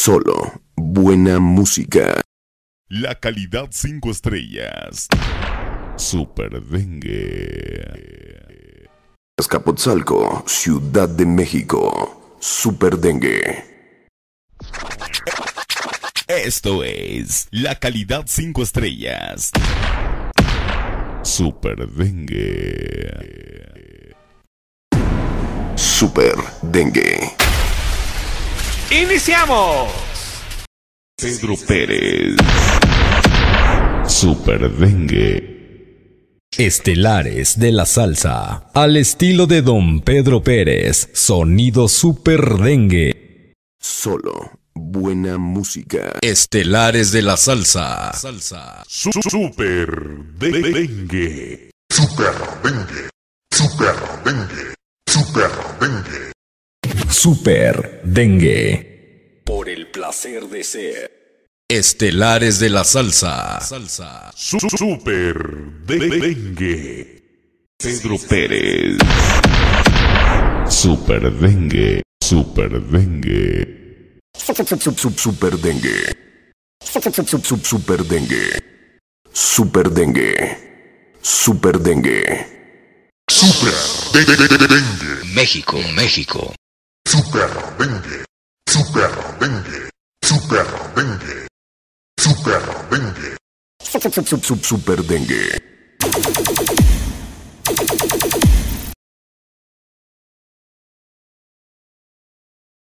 Solo buena música. La calidad 5 estrellas. Super Dengue. escapotzalco Ciudad de México. Super Dengue. Esto es La calidad 5 estrellas. Super Dengue. Super Dengue. ¡Iniciamos! Pedro Pérez. Super Dengue. Estelares de la salsa. Al estilo de Don Pedro Pérez. Sonido Super Dengue. Solo buena música. Estelares de la salsa. Salsa. Su super Dengue. Super Dengue. Super Dengue. Por el placer de ser. Estelares de la salsa. Salsa. super Dengue. Pedro Pérez. Super Dengue. Super Dengue. Super Dengue. Super Dengue. Super Dengue. Super Dengue. Super Dengue. México, México. Super Dengue. Super Dengue. Super Dengue. Super Dengue. Super Dengue.